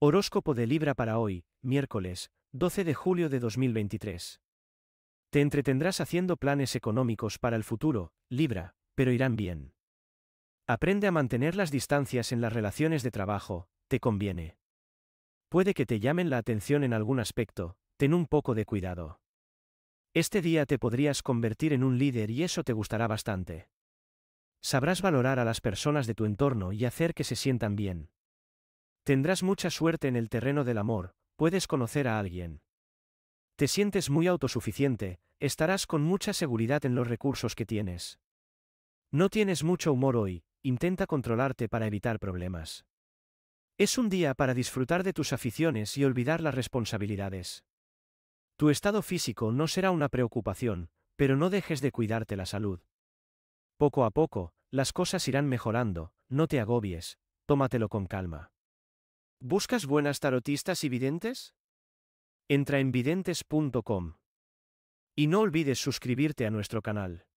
Horóscopo de Libra para hoy, miércoles, 12 de julio de 2023. Te entretendrás haciendo planes económicos para el futuro, Libra, pero irán bien. Aprende a mantener las distancias en las relaciones de trabajo, te conviene. Puede que te llamen la atención en algún aspecto, ten un poco de cuidado. Este día te podrías convertir en un líder y eso te gustará bastante. Sabrás valorar a las personas de tu entorno y hacer que se sientan bien. Tendrás mucha suerte en el terreno del amor, puedes conocer a alguien. Te sientes muy autosuficiente, estarás con mucha seguridad en los recursos que tienes. No tienes mucho humor hoy, intenta controlarte para evitar problemas. Es un día para disfrutar de tus aficiones y olvidar las responsabilidades. Tu estado físico no será una preocupación, pero no dejes de cuidarte la salud. Poco a poco, las cosas irán mejorando, no te agobies, tómatelo con calma. ¿Buscas buenas tarotistas y videntes? Entra en videntes.com. Y no olvides suscribirte a nuestro canal.